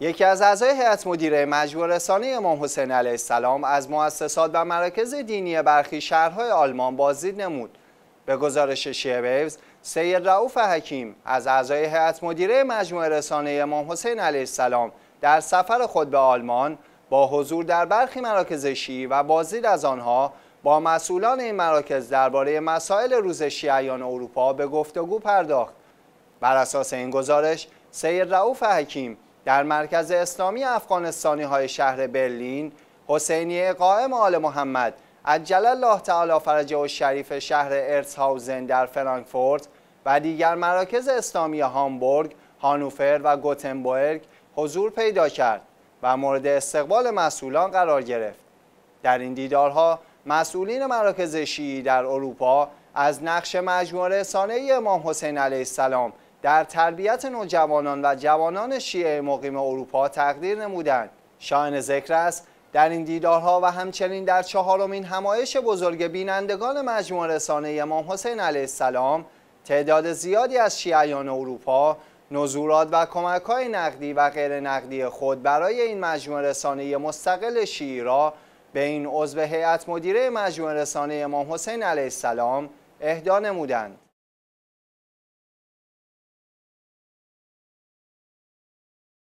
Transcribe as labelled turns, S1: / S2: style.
S1: یکی از اعضای هیئت مدیره مجموع رسانه امام حسین علیه السلام از مؤسسات و مراکز دینی برخی شهرهای آلمان بازدید نمود. به گزارش شیبیوز، سید رعوف حکیم از اعضای هیئت مدیره مجموع رسانه امام حسین علیه السلام در سفر خود به آلمان با حضور در برخی مراکز شیعی و بازدید از آنها با مسئولان این مراکز درباره مسائل روز شیعیان اروپا به گفتگو پرداخت. بر اساس این گزارش، سید رعوف حکیم در مرکز اسلامی افغانستانی های شهر برلین حسینی قائم آل محمد عجل الله تعالی فرجه و شریف شهر ارتهاوزن در فرانکفورت و دیگر مراکز اسلامی هامبورگ، هانوفر و گوتنبورگ حضور پیدا کرد و مورد استقبال مسئولان قرار گرفت. در این دیدارها مسئولین مراکز شیعی در اروپا از نقش مجموعه رسانه امام حسین علیه السلام در تربیت نوجوانان و جوانان شیعه مقیم اروپا تقدیر نمودند شاهن ذکر است در این دیدارها و همچنین در چهارمین همایش بزرگ بینندگان مجموع رسانه امام حسین علیه السلام تعداد زیادی از شیعیان اروپا نزورات و کمک نقدی و غیر نقدی خود برای این مجموع رسانه مستقل شیعی را به این عضو هیئت مدیره مجموع رسانه امام حسین علیه السلام اهدا نمودند.